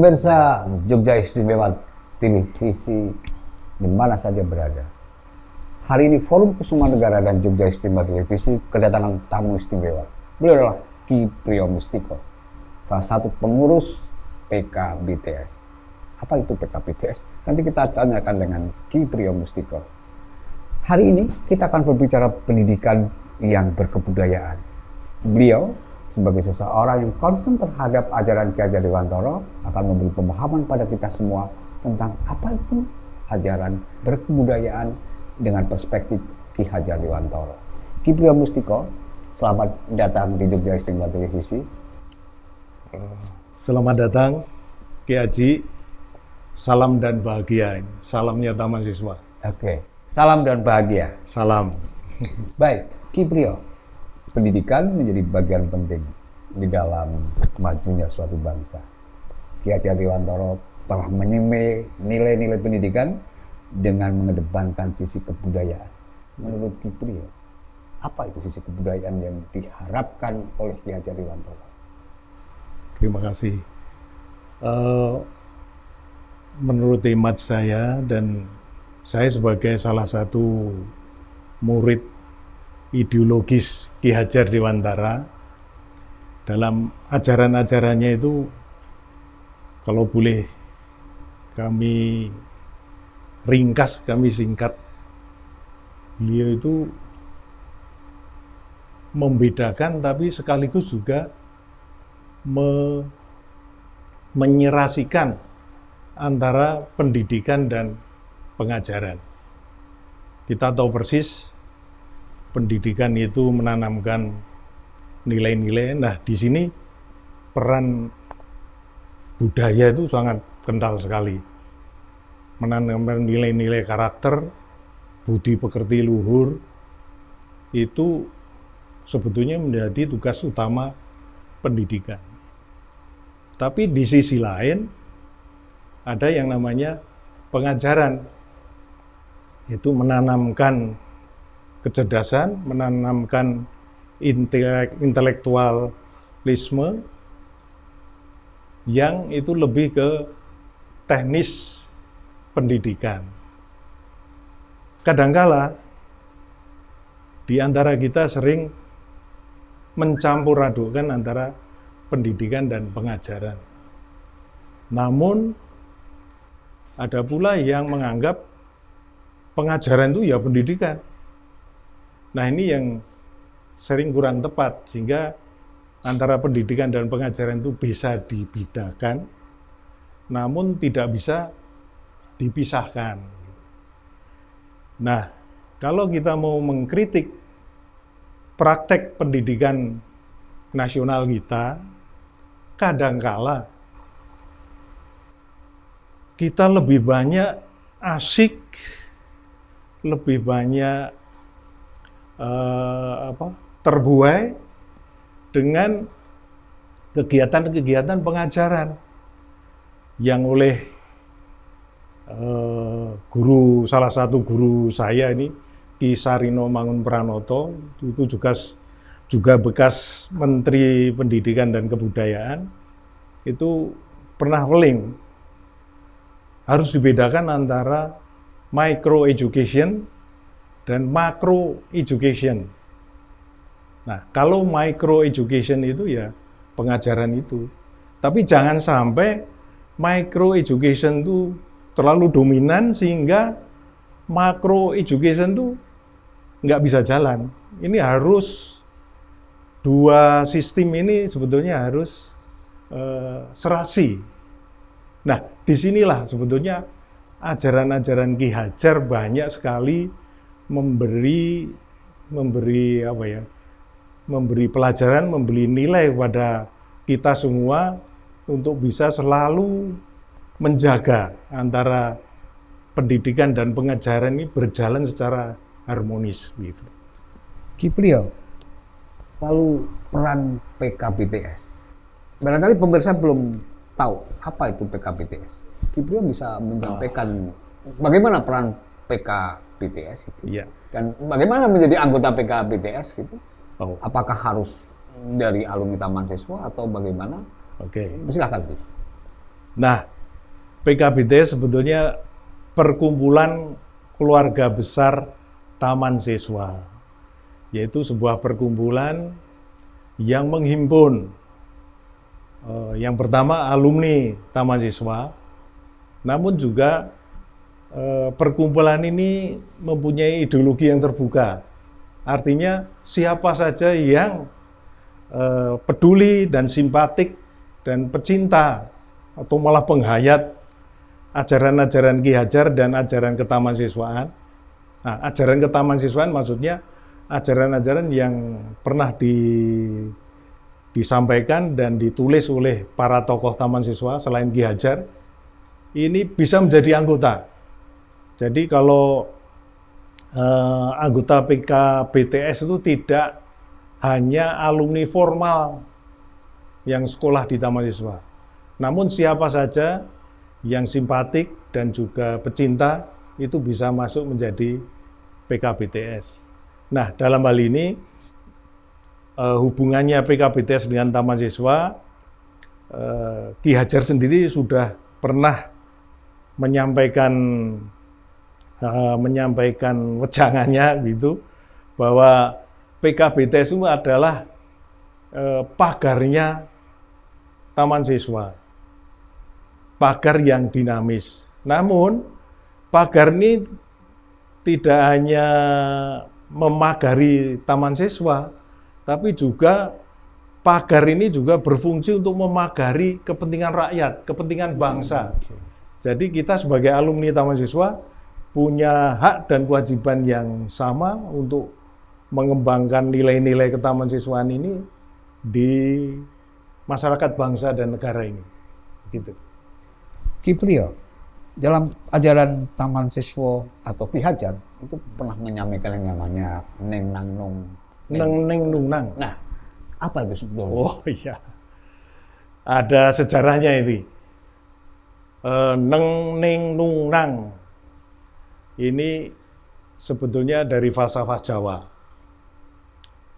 Pemirsa Jogja Istimewa Televisi di mana saja berada. Hari ini Forum Kusuma Negara dan Jogja Istimewa Televisi kedatangan tamu istimewa. Beliau adalah Ki Priyo Mustiko, salah satu pengurus PKBTS. Apa itu PKBTS? Nanti kita tanyakan dengan Ki Priyo Mustiko. Hari ini kita akan berbicara pendidikan yang berkebudayaan. Beliau sebagai seseorang yang konsen terhadap ajaran Ki Hajar Dewantoro akan memberi pemahaman pada kita semua tentang apa itu ajaran berkebudayaan dengan perspektif Ki Hajar Dewantoro. Ki Priya Mustiko, selamat datang di Jogja Istimewa Televisi. Eh, selamat datang Ki Haji. Salam dan bahagia. Salamnya Taman Siswa. Oke. Okay. Salam dan bahagia. Salam. Baik, Ki Priyo pendidikan menjadi bagian penting di dalam majunya suatu bangsa. Ki Hajar Dewantoro telah menyemai nilai-nilai pendidikan dengan mengedepankan sisi kebudayaan. Menurut Kipri, apa itu sisi kebudayaan yang diharapkan oleh Ki Hajar Dewantoro? Terima kasih. Uh, menurut imat saya dan saya sebagai salah satu murid ideologis Ki Hajar Dewantara dalam ajaran-ajarannya itu kalau boleh kami ringkas, kami singkat beliau itu membedakan tapi sekaligus juga me menyerasikan antara pendidikan dan pengajaran. Kita tahu persis pendidikan itu menanamkan nilai-nilai. Nah, di sini peran budaya itu sangat kental sekali. Menanamkan nilai-nilai karakter, budi pekerti luhur, itu sebetulnya menjadi tugas utama pendidikan. Tapi di sisi lain, ada yang namanya pengajaran. Itu menanamkan kecerdasan, menanamkan intelek, intelektualisme yang itu lebih ke teknis pendidikan. Kadangkala di antara kita sering mencampur adukan antara pendidikan dan pengajaran. Namun ada pula yang menganggap pengajaran itu ya pendidikan. Nah ini yang sering kurang tepat sehingga antara pendidikan dan pengajaran itu bisa dibedakan, namun tidak bisa dipisahkan. Nah, kalau kita mau mengkritik praktek pendidikan nasional kita, kadangkala kita lebih banyak asik, lebih banyak uh, apa, terbuai dengan kegiatan-kegiatan pengajaran yang oleh uh, guru salah satu guru saya ini Ki Sarino Mangun Pranoto itu juga juga bekas Menteri Pendidikan dan Kebudayaan itu pernah link harus dibedakan antara micro education dan macro education. Nah, kalau micro education itu ya pengajaran itu. Tapi jangan sampai micro education itu terlalu dominan sehingga macro education itu nggak bisa jalan. Ini harus dua sistem ini sebetulnya harus uh, serasi. Nah, disinilah sebetulnya ajaran-ajaran Ki Hajar banyak sekali memberi memberi apa ya memberi pelajaran memberi nilai kepada kita semua untuk bisa selalu menjaga antara pendidikan dan pengajaran ini berjalan secara harmonis gitu. Kiplio, lalu peran PKBTS. Barangkali pemirsa belum tahu apa itu PKBTS. Kiplio bisa ah. menyampaikan oh. bagaimana peran PK BTS gitu. Yeah. Dan bagaimana menjadi anggota PKH BTS gitu? Oh. Apakah harus dari alumni Taman Siswa atau bagaimana? Oke. Okay. Silakan. Gitu. Nah, PKH BTS sebetulnya perkumpulan keluarga besar Taman Siswa, yaitu sebuah perkumpulan yang menghimpun eh, yang pertama alumni Taman Siswa, namun juga Eh, perkumpulan ini mempunyai ideologi yang terbuka. Artinya siapa saja yang eh, peduli dan simpatik dan pecinta atau malah penghayat ajaran-ajaran Ki Hajar dan ajaran ketaman siswaan. Nah, ajaran ketaman siswaan maksudnya ajaran-ajaran yang pernah di, disampaikan dan ditulis oleh para tokoh taman siswa selain Ki Hajar ini bisa menjadi anggota jadi kalau eh, anggota PK BTS itu tidak hanya alumni formal yang sekolah di Taman Siswa. Namun siapa saja yang simpatik dan juga pecinta itu bisa masuk menjadi PKBTS. Nah, dalam hal ini eh, hubungannya PKBTS dengan Taman Siswa eh, Ki Hajar sendiri sudah pernah menyampaikan Eh, menyampaikan wejangannya gitu bahwa PKBTS itu adalah uh, pagarnya taman siswa. Pagar yang dinamis. Namun pagar ini tidak hanya memagari taman siswa, tapi juga pagar ini juga berfungsi untuk memagari kepentingan rakyat, kepentingan bangsa. Hmm, Jadi kita sebagai alumni Taman Siswa punya hak dan kewajiban yang sama untuk mengembangkan nilai-nilai ketaman siswaan ini di masyarakat bangsa dan negara ini. Gitu. Kiprio, dalam ajaran Taman Siswa atau pihajar itu pernah menyampaikan yang namanya neng nang nung. Neng neng nung nang. Nah, apa itu sebetulnya? Oh iya. Ada sejarahnya ini. Eh, neng neng nung nang ini sebetulnya dari falsafah Jawa.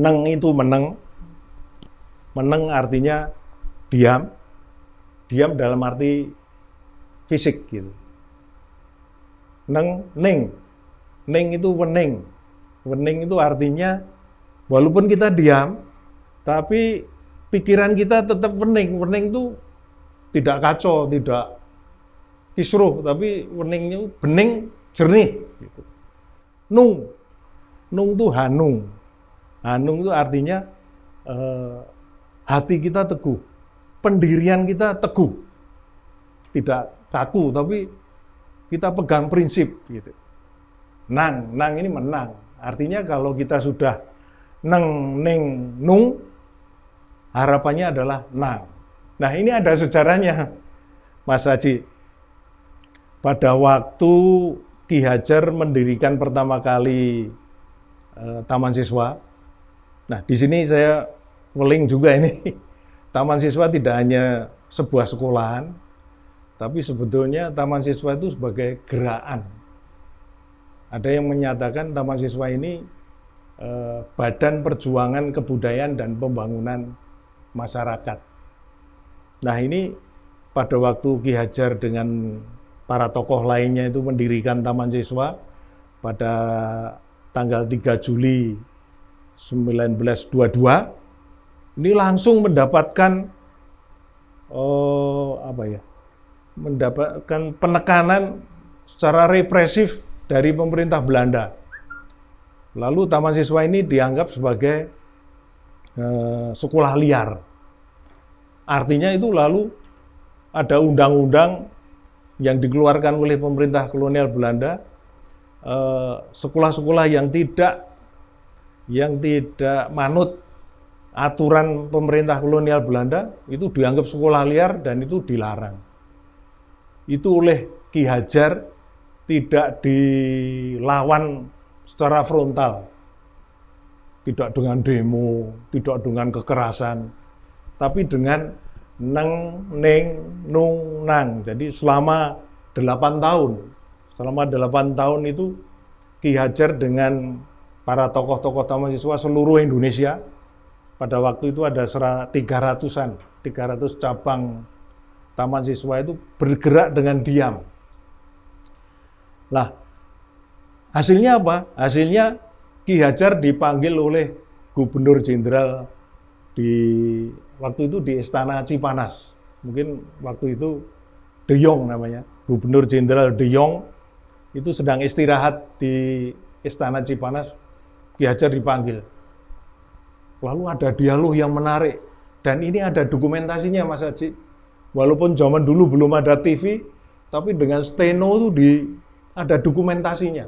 Neng itu meneng. Meneng artinya diam. Diam dalam arti fisik gitu. Neng, neng Neng itu wening. Wening itu artinya walaupun kita diam, tapi pikiran kita tetap wening. Wening itu tidak kacau, tidak kisruh, tapi weningnya bening jernih. Gitu. Nung, nung itu hanung. Hanung itu artinya eh, hati kita teguh, pendirian kita teguh, tidak kaku tapi kita pegang prinsip. Gitu. Nang, nang ini menang. Artinya kalau kita sudah neng, neng, nung, harapannya adalah nang. Nah ini ada sejarahnya, Mas Haji. Pada waktu Ki Hajar mendirikan pertama kali e, taman siswa. Nah, di sini saya weling juga ini. Taman siswa tidak hanya sebuah sekolahan, tapi sebetulnya taman siswa itu sebagai gerakan. Ada yang menyatakan taman siswa ini e, badan perjuangan kebudayaan dan pembangunan masyarakat. Nah, ini pada waktu Ki Hajar dengan para tokoh lainnya itu mendirikan Taman Siswa pada tanggal 3 Juli 1922 ini langsung mendapatkan oh, apa ya mendapatkan penekanan secara represif dari pemerintah Belanda. Lalu taman siswa ini dianggap sebagai eh, sekolah liar. Artinya itu lalu ada undang-undang yang dikeluarkan oleh pemerintah kolonial Belanda, eh, sekolah-sekolah yang tidak yang tidak manut aturan pemerintah kolonial Belanda itu dianggap sekolah liar dan itu dilarang. Itu oleh Ki Hajar tidak dilawan secara frontal. Tidak dengan demo, tidak dengan kekerasan, tapi dengan neng, neng, nung, nang. Jadi selama delapan tahun, selama delapan tahun itu Ki Hajar dengan para tokoh-tokoh taman siswa seluruh Indonesia, pada waktu itu ada 300-an, 300 cabang taman siswa itu bergerak dengan diam. Lah, hasilnya apa? Hasilnya Ki Hajar dipanggil oleh Gubernur Jenderal di waktu itu di Istana Cipanas. Mungkin waktu itu De Jong namanya, Gubernur Jenderal De Jong itu sedang istirahat di Istana Cipanas, Ki Hajar dipanggil. Lalu ada dialog yang menarik dan ini ada dokumentasinya Mas Haji. Walaupun zaman dulu belum ada TV, tapi dengan steno itu di ada dokumentasinya.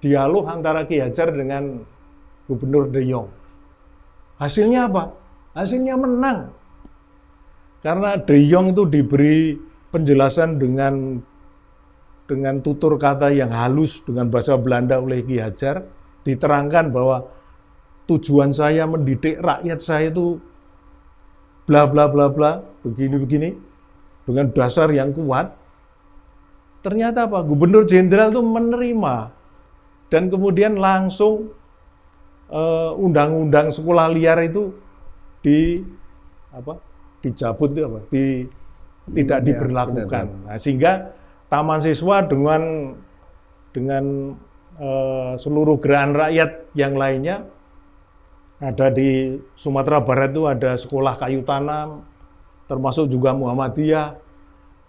Dialog antara Ki Hajar dengan Gubernur De Jong. Hasilnya apa? Hasilnya menang. Karena De Jong itu diberi penjelasan dengan dengan tutur kata yang halus dengan bahasa Belanda oleh Ki Hajar diterangkan bahwa tujuan saya mendidik rakyat saya itu bla bla bla bla begini begini dengan dasar yang kuat ternyata apa gubernur jenderal itu menerima dan kemudian langsung eh, undang-undang uh, sekolah liar itu di apa dicabut itu apa di tidak ya, diberlakukan benar. nah, sehingga taman siswa dengan dengan uh, seluruh gerakan rakyat yang lainnya ada di Sumatera Barat itu ada sekolah kayu tanam termasuk juga Muhammadiyah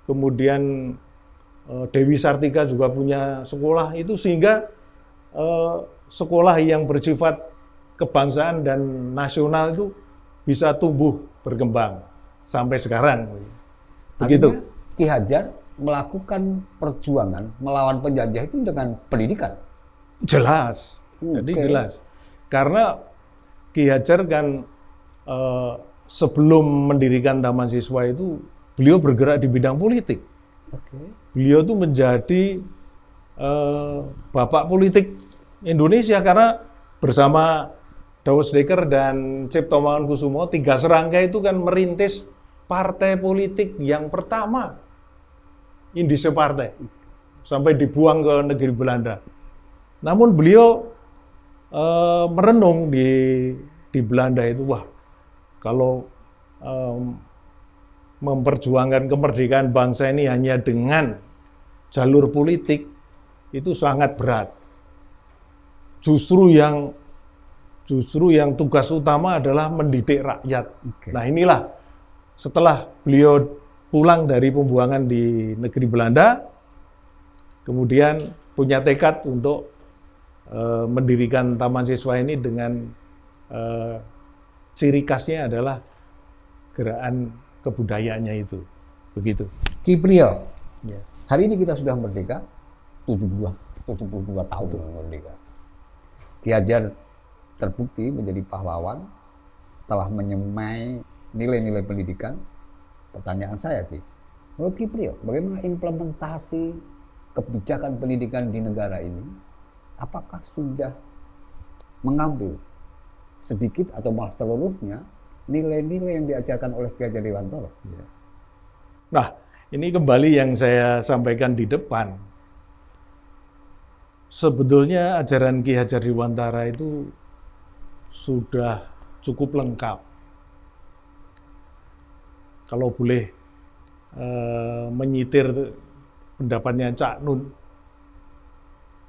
kemudian uh, Dewi Sartika juga punya sekolah itu sehingga uh, sekolah yang bersifat kebangsaan dan nasional itu bisa tumbuh berkembang sampai sekarang. Begitu. Ki Hajar melakukan perjuangan melawan penjajah itu dengan pendidikan. Jelas. Okay. Jadi jelas. Karena Ki Hajar kan eh, sebelum mendirikan Taman Siswa itu beliau bergerak di bidang politik. Okay. Beliau itu menjadi eh, bapak politik Indonesia karena bersama Dausdeker dan Cipto Mangunkusumo, tiga serangga itu kan merintis partai politik yang pertama Indise Partai sampai dibuang ke negeri Belanda. Namun beliau e, merenung di di Belanda itu wah kalau e, memperjuangkan kemerdekaan bangsa ini hanya dengan jalur politik itu sangat berat. Justru yang Justru yang tugas utama adalah mendidik rakyat. Okay. Nah inilah setelah beliau pulang dari pembuangan di negeri Belanda, kemudian punya tekad untuk uh, mendirikan taman siswa ini dengan uh, ciri khasnya adalah gerakan kebudayaannya itu, begitu. Kiprio, ya. hari ini kita sudah merdeka, 72 72 tahun Betul. merdeka. Diajar terbukti menjadi pahlawan telah menyemai nilai-nilai pendidikan. Pertanyaan saya, sih, menurut Ki bagaimana implementasi kebijakan pendidikan di negara ini? Apakah sudah mengambil sedikit atau malah seluruhnya nilai-nilai yang diajarkan oleh Ki Hajar Dewantoro? Ya. Nah, ini kembali yang saya sampaikan di depan. Sebetulnya ajaran Ki Hajar Dewantara itu sudah cukup lengkap. Kalau boleh e, menyitir pendapatnya Cak Nun,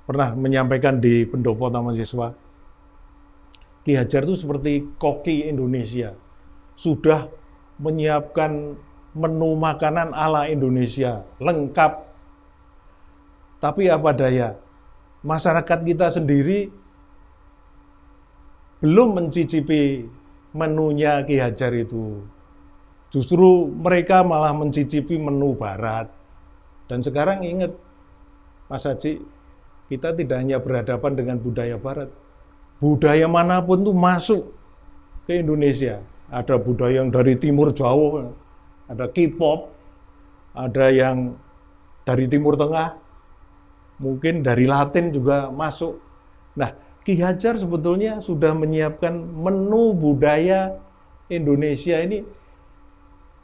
pernah menyampaikan di pendopo Taman Siswa, Ki Hajar itu seperti koki Indonesia, sudah menyiapkan menu makanan ala Indonesia, lengkap. Tapi apa daya, masyarakat kita sendiri belum mencicipi menunya Ki Hajar itu. Justru mereka malah mencicipi menu barat. Dan sekarang ingat, Mas Haji, kita tidak hanya berhadapan dengan budaya barat. Budaya manapun tuh masuk ke Indonesia. Ada budaya yang dari timur jauh, ada K-pop, ada yang dari timur tengah, mungkin dari Latin juga masuk. Nah, Ki Hajar sebetulnya sudah menyiapkan menu budaya Indonesia ini.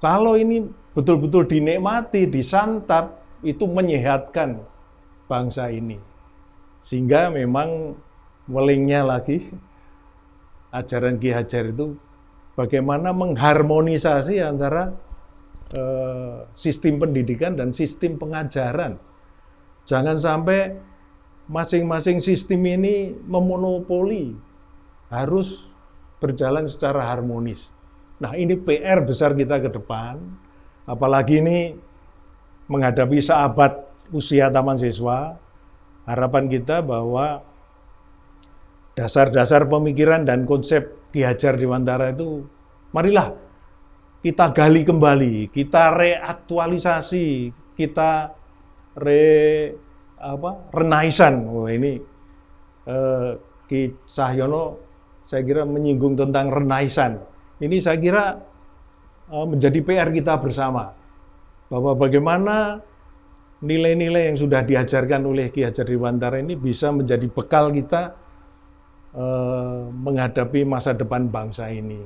Kalau ini betul-betul dinikmati, disantap, itu menyehatkan bangsa ini. Sehingga memang melingnya lagi ajaran Ki Hajar itu bagaimana mengharmonisasi antara eh, sistem pendidikan dan sistem pengajaran. Jangan sampai masing-masing sistem ini memonopoli harus berjalan secara harmonis. Nah, ini PR besar kita ke depan, apalagi ini menghadapi seabad usia taman siswa. Harapan kita bahwa dasar-dasar pemikiran dan konsep dihajar di Wantara itu marilah kita gali kembali, kita reaktualisasi, kita re apa renaisan. oh, ini eh, Ki Cahyono saya kira menyinggung tentang renaisan. Ini saya kira eh, menjadi PR kita bersama bahwa bagaimana nilai-nilai yang sudah diajarkan oleh Ki Hajar Dewantara ini bisa menjadi bekal kita eh, menghadapi masa depan bangsa ini.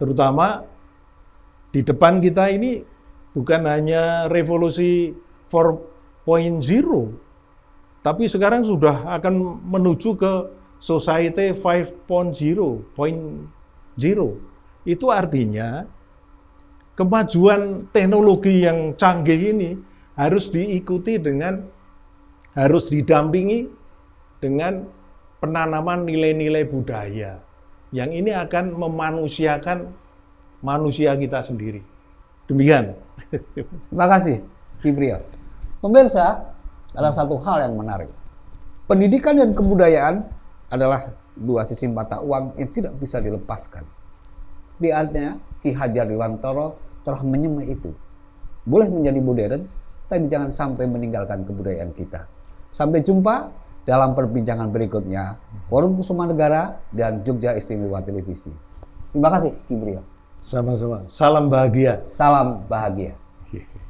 Terutama di depan kita ini bukan hanya revolusi 4.0, tapi sekarang sudah akan menuju ke society 5.0, Itu artinya kemajuan teknologi yang canggih ini harus diikuti dengan harus didampingi dengan penanaman nilai-nilai budaya yang ini akan memanusiakan manusia kita sendiri. Demikian. Terima kasih, Kibriel. Pemirsa, ada satu hal yang menarik. Pendidikan dan kebudayaan adalah dua sisi mata uang yang tidak bisa dilepaskan. Setiapnya Ki Hajar Dewantoro telah menyemai itu. Boleh menjadi modern, tapi jangan sampai meninggalkan kebudayaan kita. Sampai jumpa dalam perbincangan berikutnya Forum Kusuma Negara dan Jogja Istimewa Televisi. Terima kasih, Gabriel. Sama-sama. Salam bahagia. Salam bahagia.